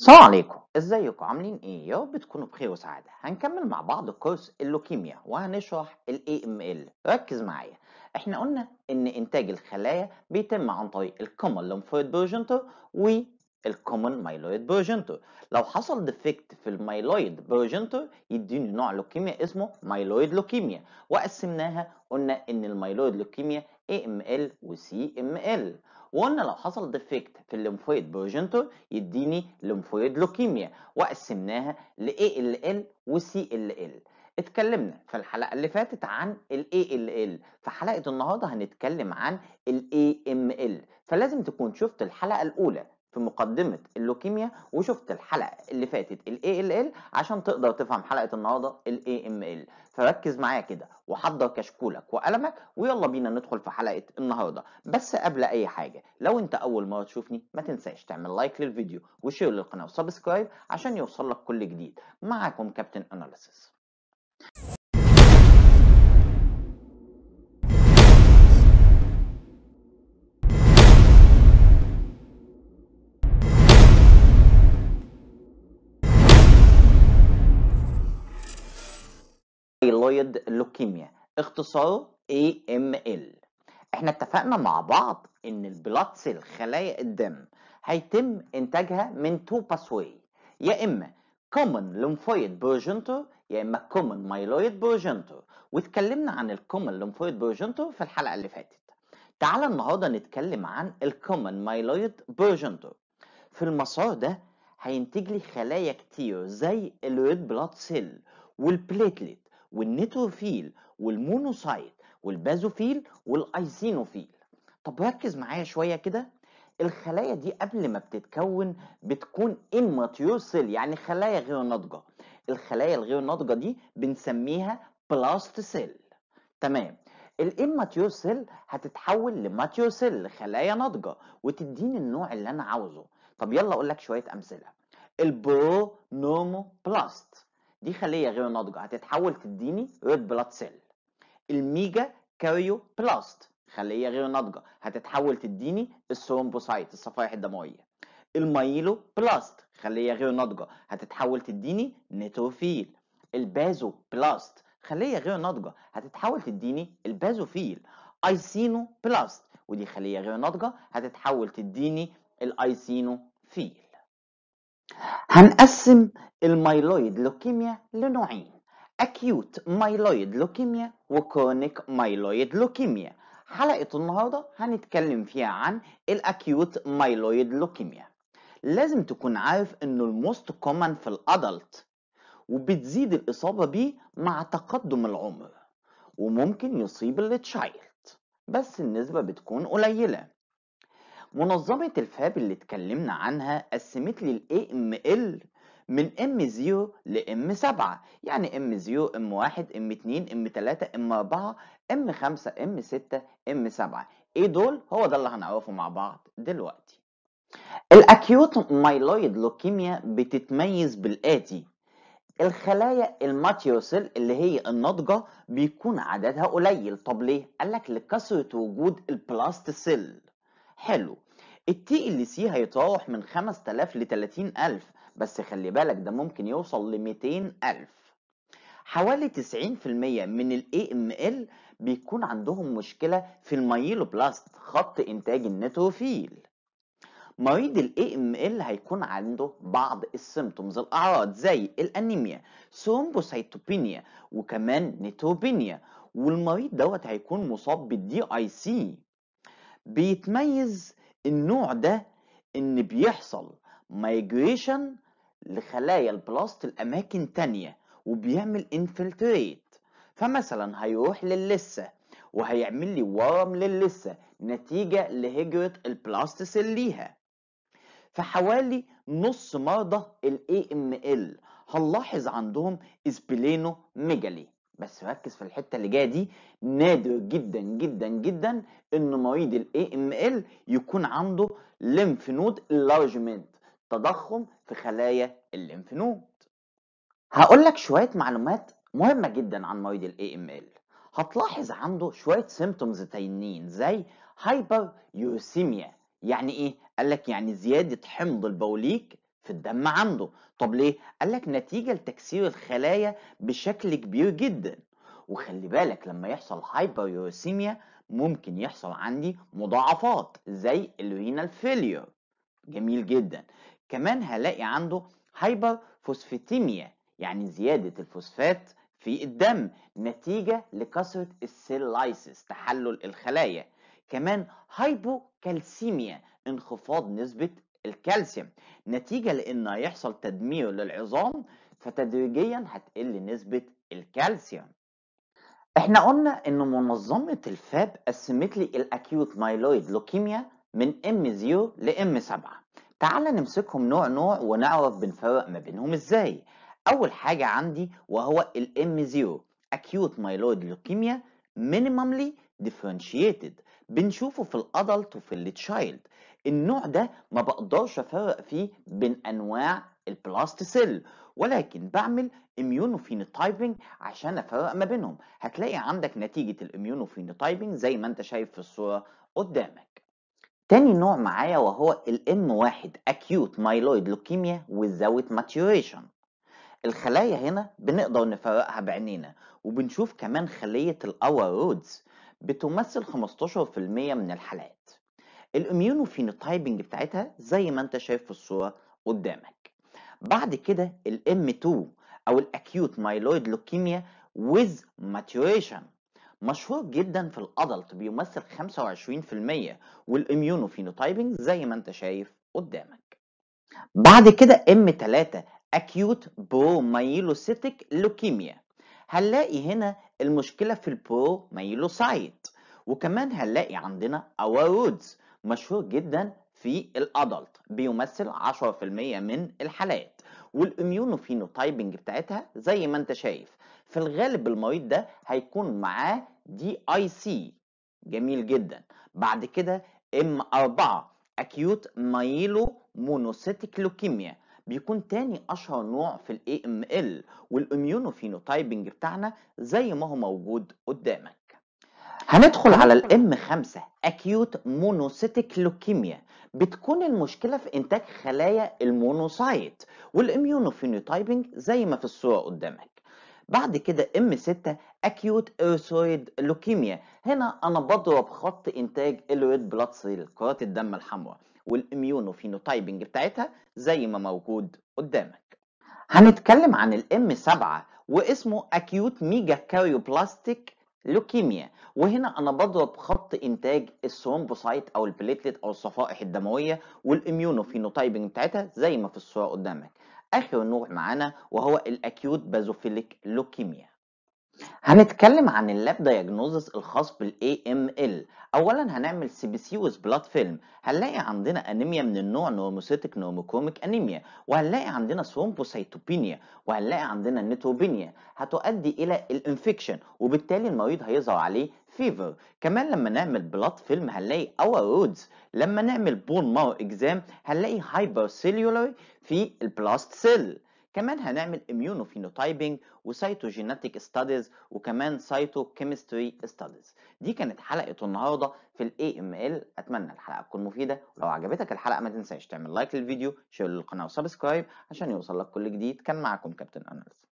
السلام عليكم ازيكم عاملين ايه يا رب تكونوا بخير وسعاده هنكمل مع بعض كورس اللوكيميا وهنشرح الاي ام ال ركز معايا احنا قلنا ان انتاج الخلايا بيتم عن طريق الكومن لومفويد بروجنتور والكومن مايلويد بروجنتور لو حصل ديفكت في المايلويد بروجنتور يديني نوع لوكيميا اسمه مايلويد لوكيميا وقسمناها قلنا ان المايلويد لوكيميا اي ام ال وسي ام ال وقلنا لو حصل ديفكت في الليمفويد بروجنتور يديني ليمفويد لوكيميا وقسمناها ل ALL و CLL اتكلمنا في الحلقة اللي فاتت عن ال ALL في حلقة النهاردة هنتكلم عن ال AML فلازم تكون شفت الحلقة الأولى في مقدمه اللوكيميا وشفت الحلقه اللي فاتت ال ALL عشان تقدر تفهم حلقه النهارده ال AML فركز معايا كده وحضر كشكولك وقلمك ويلا بينا ندخل في حلقه النهارده بس قبل اي حاجه لو انت اول مره تشوفني ما تنساش تعمل لايك للفيديو وشير للقناه وسبسكرايب عشان يوصل لك كل جديد معاكم كابتن اناليسيس الميلويد لوكيميا اختصاره AML احنا اتفقنا مع بعض ان البلاد سيل خلايا الدم هيتم انتاجها من تو باسوي يا اما كومن لمفويد بروجنتور يا اما كومن مايلويد بروجنتور واتكلمنا عن الكومن لمفويد بروجنتور في الحلقه اللي فاتت تعالى النهارده نتكلم عن الكومن مايلويد بروجنتور في المسار ده هينتج لي خلايا كتير زي الريد بلاد سيل والبليتليت والنيتروفيل والمونوسايت والبازوفيل والايسينوفيل طب ركز معايا شويه كده الخلايا دي قبل ما بتتكون بتكون immature cell يعني خلايا غير ناضجه الخلايا الغير ناضجه دي بنسميها بلاست سيل تمام immature cell هتتحول لماتيور سيل خلايا ناضجه وتديني النوع اللي انا عاوزه طب يلا اقول لك شويه امثله البرونوموبلاست دي خليه غير ناضجه هتتحول تديني ريد بلاد سيل الميجا كاريو بلاست خليه غير ناضجه هتتحول تديني الثرومبوسايت الصفائح الدمويه المايلو بلاست خليه غير ناضجه هتتحول تديني نيتروفيل البازو بلاست خليه غير ناضجه هتتحول تديني البازوفيل ايسينو بلاست ودي خليه غير ناضجه هتتحول تديني الايسينوفيل هنقسم الميلويد لوكيميا لنوعين اكيوت مايلويد لوكيميا وكونيك مايلويد لوكيميا حلقة النهاردة هنتكلم فيها عن الاكيوت مايلويد لوكيميا لازم تكون عارف انه الموست كومن في الادلت وبتزيد الاصابة بيه مع تقدم العمر وممكن يصيب التشايلد بس النسبة بتكون قليلة منظمة الفاب اللي اتكلمنا عنها قسمت لي ال AML من M0 ل M7 يعني M0 M1 M2 M3 M4 M5 M6 M7 ايه دول هو ده اللي هنعرفه مع بعض دلوقتي الاكيوت مايلويد لوكيميا بتتميز بالاتي الخلايا الماتيوسيل اللي هي الناضجه بيكون عددها قليل طب ليه قال لك لكثره وجود البلاست سيل حلو التي ال سي هيتراوح من 5000 ل 30000 بس خلي بالك ده ممكن يوصل ل 200000 حوالي 90% من الاي ام ال بيكون عندهم مشكلة في الميلوبلاست خط إنتاج النتروفيل مريض الاي ام ال هيكون عنده بعض السيمتومز الأعراض زي الأنيميا ثرومبوسايتوبينيا وكمان نيتروبينيا والمريض دوت هيكون مصاب بالدي اي سي بيتميز النوع ده ان بيحصل مايجريشن لخلايا البلاست لاماكن تانية وبيعمل انفلتريت فمثلا هيروح للسه وهيعمل لي ورم للسه نتيجه لهجره البلاست سيل ليها فحوالي نص مرضى ال AML هنلاحظ عندهم اسبلينو ميجالي بس ركز في الحته اللي جايه دي نادر جدا جدا جدا ان مريض الاي ام ال يكون عنده ليمف نود اللارجمنت تضخم في خلايا الليمف نود هقول لك شويه معلومات مهمه جدا عن مريض الاي ام ال هتلاحظ عنده شويه سيمتومز تانيين زي هايبر يوسيميا يعني ايه قال لك يعني زياده حمض البوليك في الدم عنده طب ليه قال لك نتيجه لتكسير الخلايا بشكل كبير جدا وخلي بالك لما يحصل هايبريوسيميا ممكن يحصل عندي مضاعفات زي الرينال فيليور جميل جدا كمان هلاقي عنده هايبر فوسفيتيميا يعني زياده الفوسفات في الدم نتيجه لكثره السيل تحلل الخلايا كمان هايبوكالسيميا انخفاض نسبه الكالسيوم نتيجة لأن هيحصل تدمير للعظام فتدريجيا هتقل نسبة الكالسيوم احنا قلنا ان منظمة الفاب قسمت لي الاكيوت مايلويد لوكيميا من ام 0 ل ام 7 تعال نمسكهم نوع نوع ونعرف بنفرق ما بينهم ازاي اول حاجة عندي وهو الام 0 acute myeloid leukemia minimally differentiated بنشوفه في الادلت وفي التشايلد النوع ده ما بقدرش افرق فيه بين انواع البلاست سيل ولكن بعمل اميونوفينوتايبنج عشان افرق ما بينهم هتلاقي عندك نتيجه الاميونوفينوتايبنج زي ما انت شايف في الصوره قدامك تاني نوع معايا وهو الام واحد اكيوت مايلويد لوكيميا وذوت ماتيوريشن الخلايا هنا بنقدر نفرقها بعينينا وبنشوف كمان خلية الأور رودز بتمثل 15% من الحالات الاميونوفينوتايبنج بتاعتها زي ما انت شايف في الصورة قدامك بعد كده الام M2 أو الأكيوت مايلويد لوكيميا with maturation مشهور جدا في الأدلت بيمثل 25% والإميونوفينوتايبنج زي ما أنت شايف قدامك. بعد كده M3 أكيوت بروميلوسيتيك لوكيميا هنلاقي هنا المشكلة في البرو سايت وكمان هنلاقي عندنا أوارودز مشهور جدا في الادلت بيمثل 10% من الحالات والاميونوفينوتايبنج بتاعتها زي ما انت شايف في الغالب المريض ده هيكون معاه دي اي سي جميل جدا بعد كده ام 4 اكيوت مايلو مونوسيتيك لوكيميا بيكون تاني اشهر نوع في الاي ام ال والاميونوفينوتايبنج بتاعنا زي ما هو موجود قدامك هندخل على الام 5 اكيوت مونوسيتيك لوكيميا بتكون المشكله في انتاج خلايا المونوسايت والاميونوفينوتايبنج زي ما في الصوره قدامك بعد كده ام 6 اكيوت ايروسويد لوكيميا هنا انا بضرب خط انتاج الريد بلاد سيل كرات الدم الحمراء والاميونوفينوتايبنج بتاعتها زي ما موجود قدامك هنتكلم عن الام 7 واسمه اكيوت ميجا كاريوبلاستيك لوكيميا وهنا انا بضرب خط انتاج الثرومبوسايت او البليتلت او الصفائح الدمويه والاميونوفينوتايبنج بتاعتها زي ما في الصوره قدامك اخر نوع معانا وهو الاكيوت بازوفيليك لوكيميا هنتكلم عن اللاب دايجنوزس الخاص بالاي ام ال اولا هنعمل سي بي سي ويز بلاد فيلم هنلاقي عندنا انيميا من النوع نوموسيتك نوموكوميك انيميا وهنلاقي عندنا ثرومبوسيتوبينيا وهنلاقي عندنا نيتوبينيا هتؤدي الى الانفكشن وبالتالي المريض هيظهر عليه فيفر كمان لما نعمل بلاد فيلم هنلاقي اور رودز لما نعمل بون مار اكزام هنلاقي هايبر سيلولار في البلاست سيل كمان هنعمل اميونو فينوتايبنج وسايتوجيناتيك ستاديز وكمان cytochemistry ستاديز دي كانت حلقه النهارده في الـ AML اتمنى الحلقه تكون مفيده ولو عجبتك الحلقه ما تنساش تعمل لايك للفيديو شير للقناه وسبسكرايب عشان يوصلك كل جديد كان معاكم كابتن انرز